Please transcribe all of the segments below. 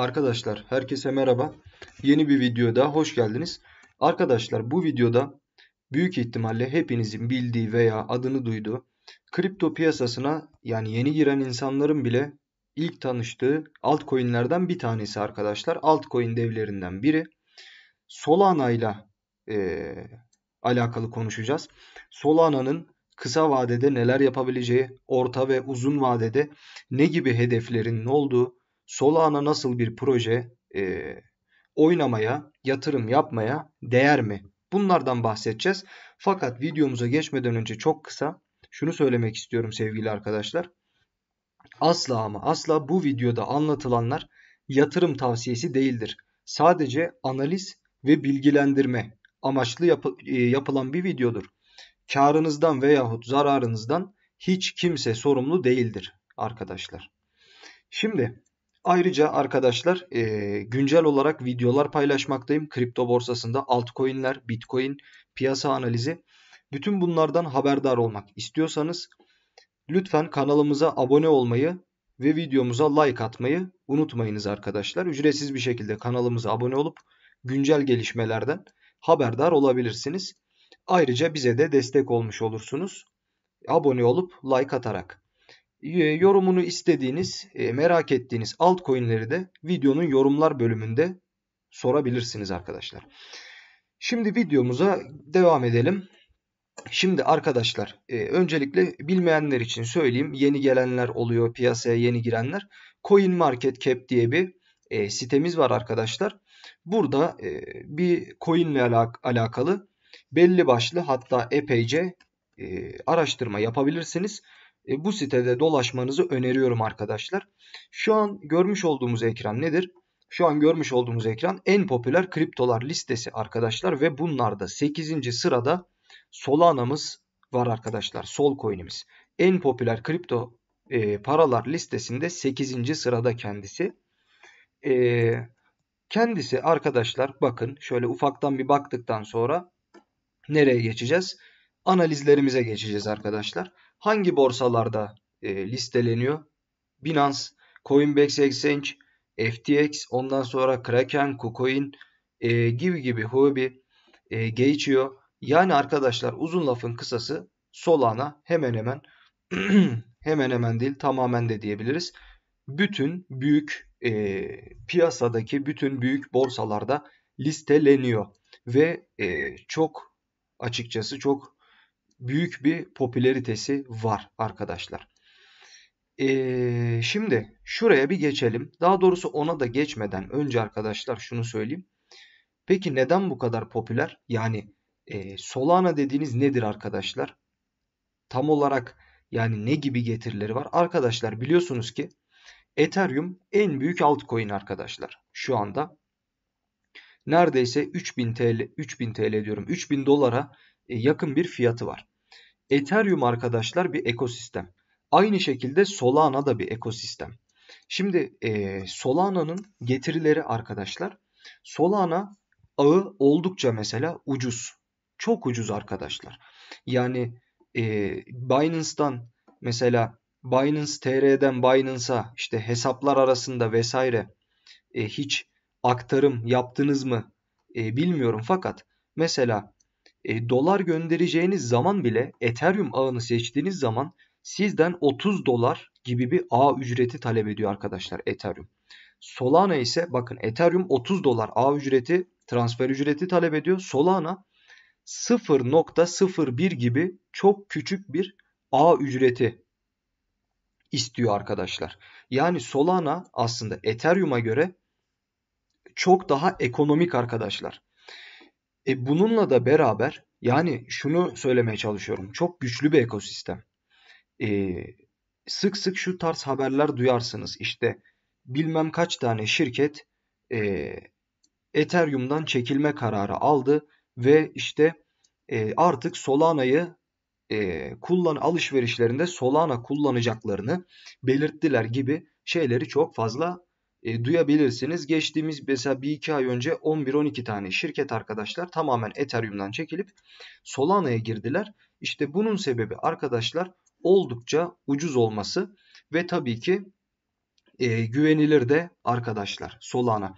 Arkadaşlar herkese merhaba. Yeni bir videoda hoş geldiniz. Arkadaşlar bu videoda büyük ihtimalle hepinizin bildiği veya adını duyduğu kripto piyasasına yani yeni giren insanların bile ilk tanıştığı altcoin'lerden bir tanesi arkadaşlar. Altcoin devlerinden biri. Solana ile e, alakalı konuşacağız. Solana'nın kısa vadede neler yapabileceği, orta ve uzun vadede ne gibi hedeflerin olduğu, Solana nasıl bir proje e, oynamaya, yatırım yapmaya değer mi? Bunlardan bahsedeceğiz. Fakat videomuza geçmeden önce çok kısa şunu söylemek istiyorum sevgili arkadaşlar. Asla ama asla bu videoda anlatılanlar yatırım tavsiyesi değildir. Sadece analiz ve bilgilendirme amaçlı yap e, yapılan bir videodur. Karınızdan veyahut zararınızdan hiç kimse sorumlu değildir arkadaşlar. Şimdi Ayrıca arkadaşlar e, güncel olarak videolar paylaşmaktayım. Kripto borsasında altcoin'ler, bitcoin, piyasa analizi. Bütün bunlardan haberdar olmak istiyorsanız lütfen kanalımıza abone olmayı ve videomuza like atmayı unutmayınız arkadaşlar. Ücretsiz bir şekilde kanalımıza abone olup güncel gelişmelerden haberdar olabilirsiniz. Ayrıca bize de destek olmuş olursunuz. Abone olup like atarak. Ee, yorumunu istediğiniz, e, merak ettiğiniz altcoin'leri de videonun yorumlar bölümünde sorabilirsiniz arkadaşlar. Şimdi videomuza devam edelim. Şimdi arkadaşlar e, öncelikle bilmeyenler için söyleyeyim. Yeni gelenler oluyor piyasaya yeni girenler. Coin Market Cap diye bir e, sitemiz var arkadaşlar. Burada bir coin alakalı belli başlı hatta epeyce araştırma yapabilirsiniz. E, bu sitede dolaşmanızı öneriyorum arkadaşlar. Şu an görmüş olduğumuz ekran nedir? Şu an görmüş olduğumuz ekran en popüler kriptolar listesi arkadaşlar ve bunlarda 8. sırada Solana'mız var arkadaşlar. Sol coin'imiz. En popüler kripto e, paralar listesinde 8. sırada kendisi. E, kendisi arkadaşlar bakın şöyle ufaktan bir baktıktan sonra nereye geçeceğiz? Analizlerimize geçeceğiz arkadaşlar hangi borsalarda e, listeleniyor? Binance, Coinbase Exchange, FTX, ondan sonra Kraken, KuCoin e, gibi gibi Huobi, e, Gaichio. Yani arkadaşlar uzun lafın kısası Solana hemen hemen hemen hemen değil tamamen de diyebiliriz. Bütün büyük e, piyasadaki bütün büyük borsalarda listeleniyor ve e, çok açıkçası çok büyük bir popülaritesi var arkadaşlar. Ee, şimdi şuraya bir geçelim. Daha doğrusu ona da geçmeden önce arkadaşlar şunu söyleyeyim. Peki neden bu kadar popüler? Yani e, Solana dediğiniz nedir arkadaşlar? Tam olarak yani ne gibi getirileri var? Arkadaşlar biliyorsunuz ki Ethereum en büyük altcoin arkadaşlar şu anda. Neredeyse 3000 TL 3000 TL diyorum 3000 dolara e, yakın bir fiyatı var. Ethereum arkadaşlar bir ekosistem. Aynı şekilde Solana da bir ekosistem. Şimdi e, Solana'nın getirileri arkadaşlar. Solana ağı oldukça mesela ucuz. Çok ucuz arkadaşlar. Yani e, Binance'dan mesela Binance TR'den Binance'a işte hesaplar arasında vesaire e, hiç aktarım yaptınız mı e, bilmiyorum fakat mesela e, dolar göndereceğiniz zaman bile Ethereum ağını seçtiğiniz zaman sizden 30 dolar gibi bir ağ ücreti talep ediyor arkadaşlar Ethereum. Solana ise bakın Ethereum 30 dolar ağ ücreti transfer ücreti talep ediyor. Solana 0.01 gibi çok küçük bir ağ ücreti istiyor arkadaşlar. Yani Solana aslında Ethereum'a göre çok daha ekonomik arkadaşlar. E bununla da beraber yani şunu söylemeye çalışıyorum. Çok güçlü bir ekosistem. E, sık sık şu tarz haberler duyarsınız. İşte bilmem kaç tane şirket e, Ethereum'dan çekilme kararı aldı ve işte e, artık Solana'yı e, kullan alışverişlerinde Solana kullanacaklarını belirttiler gibi şeyleri çok fazla e, duyabilirsiniz. Geçtiğimiz mesela bir iki ay önce 11-12 tane şirket arkadaşlar tamamen Ethereum'dan çekilip Solana'ya girdiler. İşte bunun sebebi arkadaşlar oldukça ucuz olması ve tabii ki e, güvenilir de arkadaşlar Solana.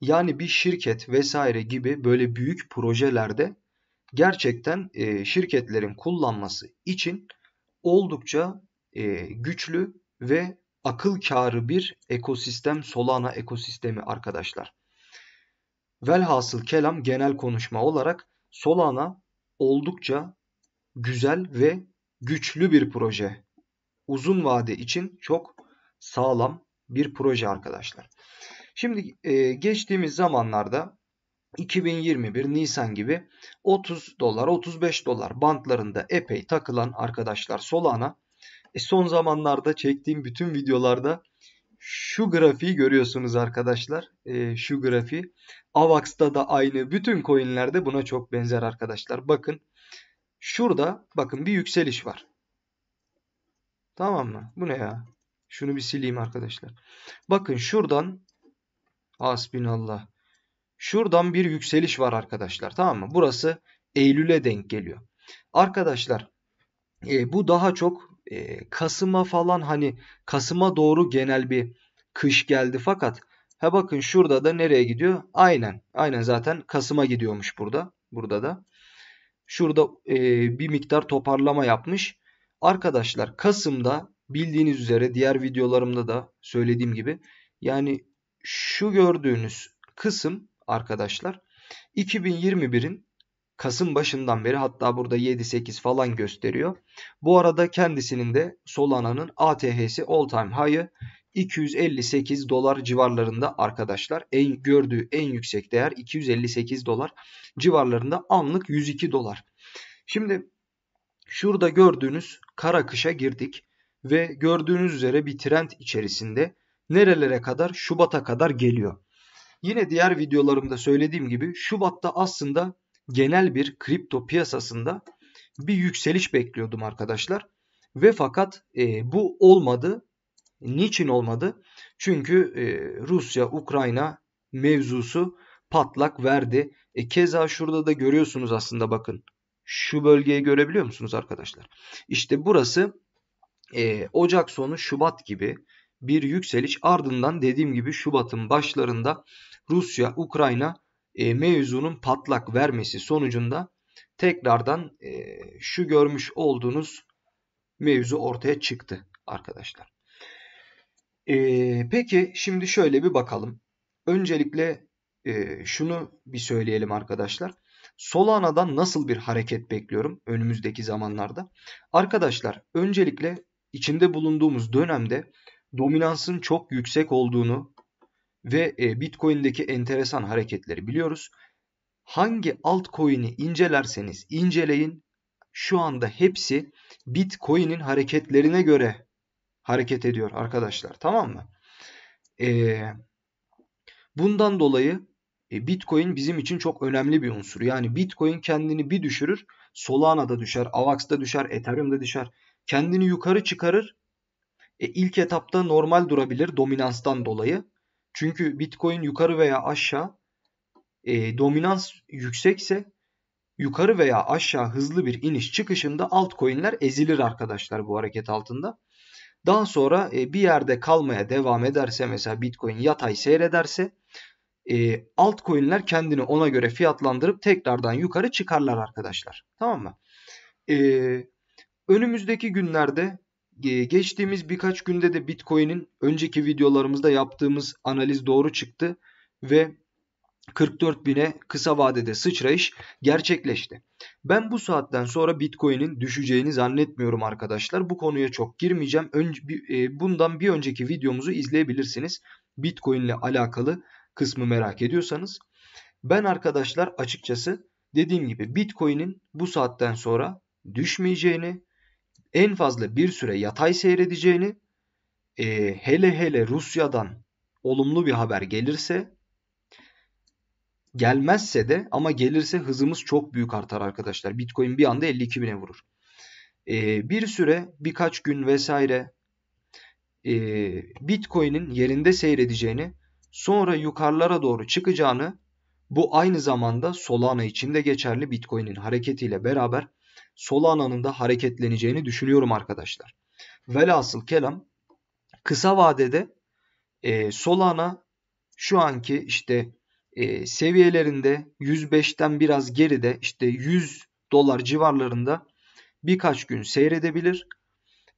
Yani bir şirket vesaire gibi böyle büyük projelerde gerçekten e, şirketlerin kullanması için oldukça e, güçlü ve akıl karı bir ekosistem Solana ekosistemi arkadaşlar. Velhasıl kelam genel konuşma olarak Solana oldukça güzel ve güçlü bir proje. Uzun vade için çok sağlam bir proje arkadaşlar. Şimdi e, geçtiğimiz zamanlarda 2021 Nisan gibi 30 dolar 35 dolar bantlarında epey takılan arkadaşlar Solana e son zamanlarda çektiğim bütün videolarda şu grafiği görüyorsunuz arkadaşlar. E, şu grafiği. AVAX'ta da aynı. Bütün coinlerde buna çok benzer arkadaşlar. Bakın. Şurada bakın bir yükseliş var. Tamam mı? Bu ne ya? Şunu bir sileyim arkadaşlar. Bakın şuradan asbinallah. Şuradan bir yükseliş var arkadaşlar. Tamam mı? Burası Eylül'e denk geliyor. Arkadaşlar e, bu daha çok e, Kasım'a falan hani Kasım'a doğru genel bir kış geldi fakat ha bakın şurada da nereye gidiyor? Aynen. Aynen zaten Kasım'a gidiyormuş burada. Burada da. Şurada e, bir miktar toparlama yapmış. Arkadaşlar Kasım'da bildiğiniz üzere diğer videolarımda da söylediğim gibi yani şu gördüğünüz kısım arkadaşlar 2021'in Kasım başından beri hatta burada 7-8 falan gösteriyor. Bu arada kendisinin de Solana'nın ATH'si all time high'ı 258 dolar civarlarında arkadaşlar. En gördüğü en yüksek değer 258 dolar civarlarında anlık 102 dolar. Şimdi şurada gördüğünüz kara kışa girdik ve gördüğünüz üzere bir trend içerisinde nerelere kadar Şubat'a kadar geliyor. Yine diğer videolarımda söylediğim gibi Şubat'ta aslında genel bir kripto piyasasında bir yükseliş bekliyordum arkadaşlar. Ve fakat e, bu olmadı. Niçin olmadı? Çünkü e, Rusya-Ukrayna mevzusu patlak verdi. E, keza şurada da görüyorsunuz aslında bakın. Şu bölgeyi görebiliyor musunuz arkadaşlar? İşte burası e, Ocak sonu Şubat gibi bir yükseliş. Ardından dediğim gibi Şubat'ın başlarında Rusya-Ukrayna e, mevzunun patlak vermesi sonucunda tekrardan e, şu görmüş olduğunuz mevzu ortaya çıktı arkadaşlar. E, peki şimdi şöyle bir bakalım. Öncelikle e, şunu bir söyleyelim arkadaşlar. Solana'dan nasıl bir hareket bekliyorum önümüzdeki zamanlarda? Arkadaşlar öncelikle içinde bulunduğumuz dönemde dominansın çok yüksek olduğunu ve e, Bitcoin'deki enteresan hareketleri biliyoruz. Hangi altcoin'i incelerseniz inceleyin şu anda hepsi Bitcoin'in hareketlerine göre hareket ediyor arkadaşlar. Tamam mı? E, bundan dolayı e, Bitcoin bizim için çok önemli bir unsur. Yani Bitcoin kendini bir düşürür. Solana'da düşer, Avax'da düşer, Ethereum'da düşer. Kendini yukarı çıkarır. E, ilk etapta normal durabilir dominanstan dolayı. Çünkü Bitcoin yukarı veya aşağı e, dominans yüksekse yukarı veya aşağı hızlı bir iniş çıkışında altcoin'ler ezilir arkadaşlar bu hareket altında. Daha sonra e, bir yerde kalmaya devam ederse mesela Bitcoin yatay seyrederse e, altcoin'ler kendini ona göre fiyatlandırıp tekrardan yukarı çıkarlar arkadaşlar. Tamam mı? E, önümüzdeki günlerde geçtiğimiz birkaç günde de Bitcoin'in önceki videolarımızda yaptığımız analiz doğru çıktı ve 44 bine kısa vadede sıçrayış gerçekleşti. Ben bu saatten sonra Bitcoin'in düşeceğini zannetmiyorum arkadaşlar. Bu konuya çok girmeyeceğim. Önce, e, bundan bir önceki videomuzu izleyebilirsiniz. Bitcoin ile alakalı kısmı merak ediyorsanız. Ben arkadaşlar açıkçası dediğim gibi Bitcoin'in bu saatten sonra düşmeyeceğini, en fazla bir süre yatay seyredeceğini e, hele hele Rusya'dan olumlu bir haber gelirse gelmezse de ama gelirse hızımız çok büyük artar arkadaşlar. Bitcoin bir anda 52 bine vurur. E, bir süre birkaç gün vesaire e, Bitcoin'in yerinde seyredeceğini sonra yukarılara doğru çıkacağını bu aynı zamanda Solana için de geçerli Bitcoin'in hareketiyle beraber Solana'nın anında hareketleneceğini düşünüyorum arkadaşlar. Velhasıl kelam kısa vadede e, Solana şu anki işte e, seviyelerinde 105'ten biraz geride işte 100 dolar civarlarında birkaç gün seyredebilir.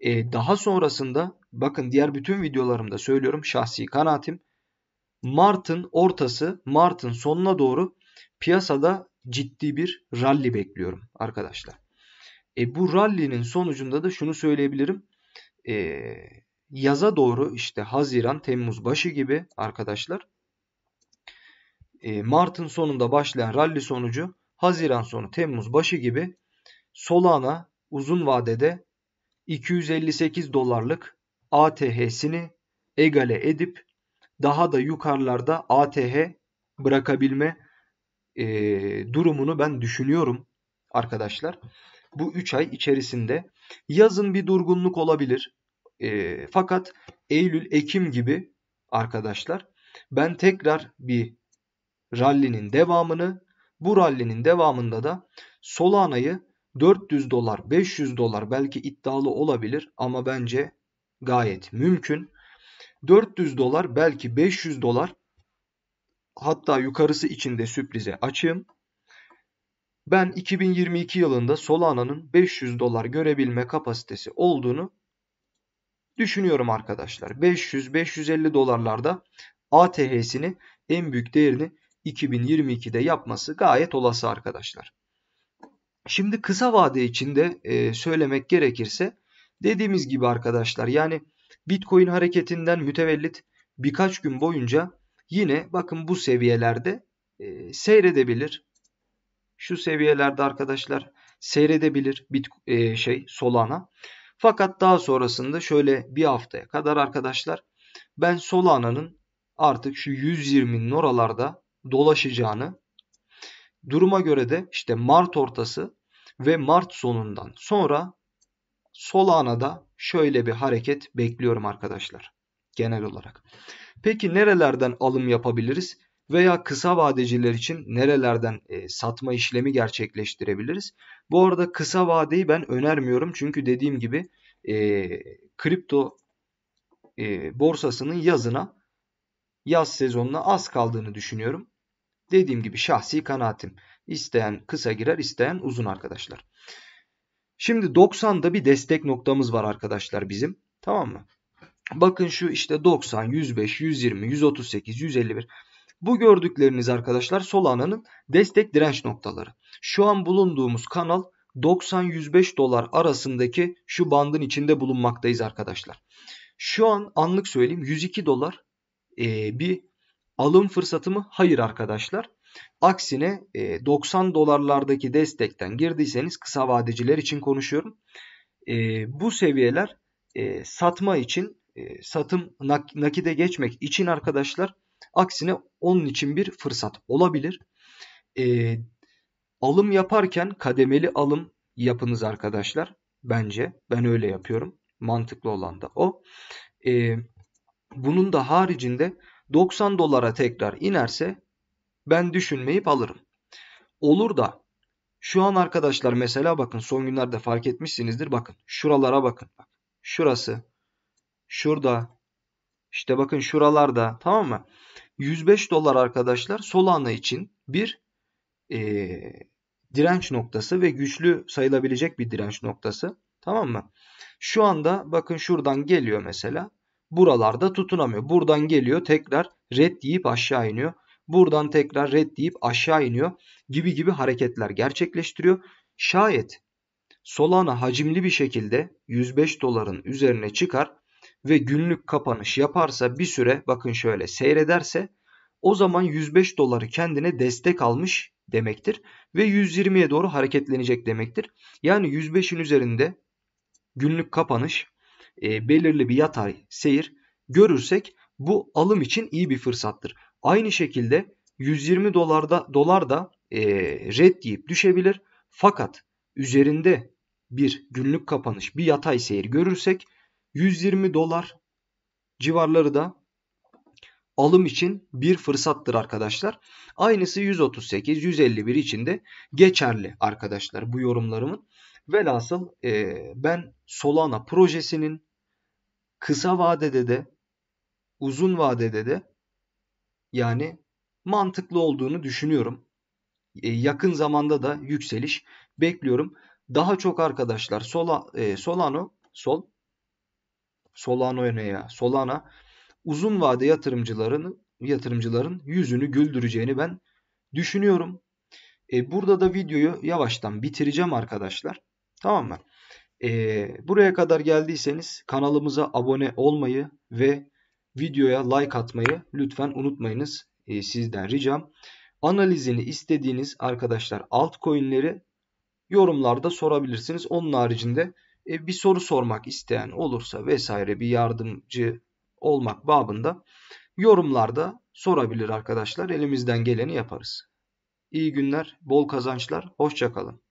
E, daha sonrasında bakın diğer bütün videolarımda söylüyorum şahsi kanaatim. Mart'ın ortası, Mart'ın sonuna doğru piyasada ciddi bir ralli bekliyorum arkadaşlar. E, bu rally'nin sonucunda da şunu söyleyebilirim. E, yaza doğru işte Haziran, Temmuz başı gibi arkadaşlar e, Mart'ın sonunda başlayan rally sonucu Haziran sonu Temmuz başı gibi Solana uzun vadede 258 dolarlık ATH'sini egale edip daha da yukarılarda ATH bırakabilme e, durumunu ben düşünüyorum arkadaşlar bu 3 ay içerisinde yazın bir durgunluk olabilir. E, fakat Eylül, Ekim gibi arkadaşlar ben tekrar bir rallinin devamını bu rallinin devamında da Solana'yı 400 dolar 500 dolar belki iddialı olabilir ama bence gayet mümkün. 400 dolar belki 500 dolar hatta yukarısı içinde sürprize açığım ben 2022 yılında Solana'nın 500 dolar görebilme kapasitesi olduğunu düşünüyorum arkadaşlar. 500-550 dolarlarda ATH'sini en büyük değerini 2022'de yapması gayet olası arkadaşlar. Şimdi kısa vade içinde e, söylemek gerekirse dediğimiz gibi arkadaşlar yani Bitcoin hareketinden mütevellit birkaç gün boyunca yine bakın bu seviyelerde e, seyredebilir şu seviyelerde arkadaşlar seyredebilir bit, e, şey Solana. Fakat daha sonrasında şöyle bir haftaya kadar arkadaşlar ben Solana'nın artık şu 120'nin oralarda dolaşacağını duruma göre de işte Mart ortası ve Mart sonundan sonra Solana'da şöyle bir hareket bekliyorum arkadaşlar genel olarak. Peki nerelerden alım yapabiliriz? veya kısa vadeciler için nerelerden e, satma işlemi gerçekleştirebiliriz. Bu arada kısa vadeyi ben önermiyorum çünkü dediğim gibi e, kripto e, borsasının yazına yaz sezonuna az kaldığını düşünüyorum. Dediğim gibi şahsi kanaatim. İsteyen kısa girer, isteyen uzun arkadaşlar. Şimdi 90'da bir destek noktamız var arkadaşlar bizim. Tamam mı? Bakın şu işte 90, 105, 120, 138, 151. Bu gördükleriniz arkadaşlar Solana'nın destek direnç noktaları. Şu an bulunduğumuz kanal 90-105 dolar arasındaki şu bandın içinde bulunmaktayız arkadaşlar. Şu an anlık söyleyeyim 102 dolar e, bir alım fırsatı mı? Hayır arkadaşlar. Aksine e, 90 dolarlardaki destekten girdiyseniz kısa vadeciler için konuşuyorum. E, bu seviyeler e, satma için e, satım nak nakide geçmek için arkadaşlar Aksine onun için bir fırsat olabilir. E, alım yaparken kademeli alım yapınız arkadaşlar. Bence ben öyle yapıyorum. Mantıklı olan da o. E, bunun da haricinde 90 dolara tekrar inerse ben düşünmeyip alırım. Olur da şu an arkadaşlar mesela bakın son günlerde fark etmişsinizdir. Bakın şuralara bakın. Şurası, şurada, işte bakın şuralarda tamam mı? 105 dolar arkadaşlar Solana için bir e, direnç noktası ve güçlü sayılabilecek bir direnç noktası. Tamam mı? Şu anda bakın şuradan geliyor mesela. Buralarda tutunamıyor. Buradan geliyor tekrar red deyip aşağı iniyor. Buradan tekrar red deyip aşağı iniyor gibi gibi hareketler gerçekleştiriyor. Şayet Solana hacimli bir şekilde 105 doların üzerine çıkar ve günlük kapanış yaparsa bir süre bakın şöyle seyrederse o zaman 105 doları kendine destek almış demektir ve 120'ye doğru hareketlenecek demektir. Yani 105'in üzerinde günlük kapanış e, belirli bir yatay seyir görürsek bu alım için iyi bir fırsattır. Aynı şekilde 120 dolarda dolar da e, red deyip düşebilir. Fakat üzerinde bir günlük kapanış, bir yatay seyir görürsek 120 dolar civarları da alım için bir fırsattır arkadaşlar. Aynısı 138, 151 için de geçerli arkadaşlar bu yorumlarımın. Velhasıl e, ben Solana projesinin kısa vadede de uzun vadede de yani mantıklı olduğunu düşünüyorum. E, yakın zamanda da yükseliş bekliyorum. Daha çok arkadaşlar Sola, e, Solano Sol Solano'ya Solana uzun vade yatırımcıların yatırımcıların yüzünü güldüreceğini ben düşünüyorum. E, burada da videoyu yavaştan bitireceğim arkadaşlar. Tamam mı? E, buraya kadar geldiyseniz kanalımıza abone olmayı ve videoya like atmayı lütfen unutmayınız. E, sizden ricam. Analizini istediğiniz arkadaşlar altcoin'leri yorumlarda sorabilirsiniz. Onun haricinde e, bir soru sormak isteyen olursa vesaire bir yardımcı olmak babında yorumlarda sorabilir arkadaşlar. Elimizden geleni yaparız. İyi günler, bol kazançlar, hoşçakalın.